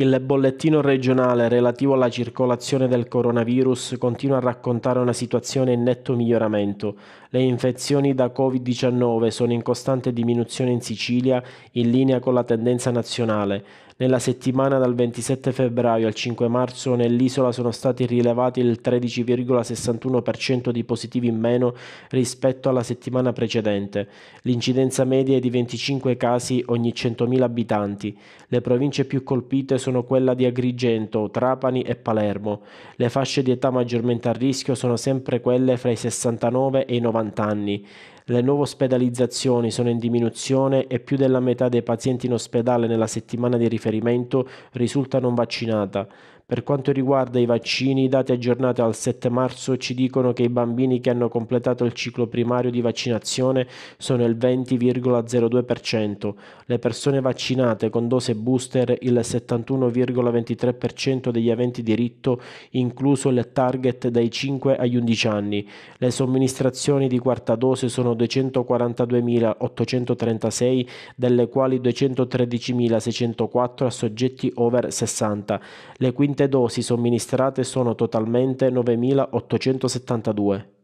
Il bollettino regionale relativo alla circolazione del coronavirus continua a raccontare una situazione in netto miglioramento. Le infezioni da Covid-19 sono in costante diminuzione in Sicilia, in linea con la tendenza nazionale. Nella settimana dal 27 febbraio al 5 marzo nell'isola sono stati rilevati il 13,61% di positivi in meno rispetto alla settimana precedente. L'incidenza media è di 25 casi ogni 100.000 abitanti. Le province più colpite sono quella di Agrigento, Trapani e Palermo. Le fasce di età maggiormente a rischio sono sempre quelle fra i 69 e i 90 anni. Le nuove ospedalizzazioni sono in diminuzione e più della metà dei pazienti in ospedale nella settimana di riferimento risulta non vaccinata. Per quanto riguarda i vaccini, i dati aggiornati al 7 marzo ci dicono che i bambini che hanno completato il ciclo primario di vaccinazione sono il 20,02%, le persone vaccinate con dose booster il 71,23% degli aventi diritto, incluso il target dai 5 agli 11 anni. Le somministrazioni di quarta dose sono 242.836, delle quali 213.604 a soggetti over 60. Le quinte dosi somministrate sono totalmente 9.872.